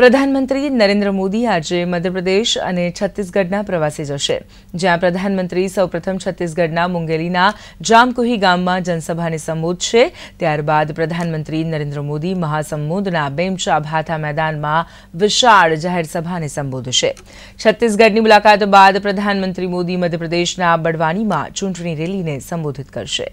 પ્રધાનમંત્રી નરેન્દ્ર મોદી આજે મધ્યપ્રદેશ અને છત્તીસગઢના પ્રવાસે જશે જ્યાં પ્રધાનમંત્રી સૌપ્રથમ છત્તીસગઢના મુંગેલીના જામકુહી ગામમાં જનસભાને સંબોધશે ત્યારબાદ પ્રધાનમંત્રી નરેન્દ્ર મોદી મહાસંબોધના બેમચા ભાથા મેદાનમાં વિશાળ જાહેરસભાને સંબોધશે છત્તીસગઢની મુલાકાત બાદ પ્રધાનમંત્રી મોદી મધ્યપ્રદેશના બડવાનીમાં ચૂંટણી રેલીને સંબોધિત કરશે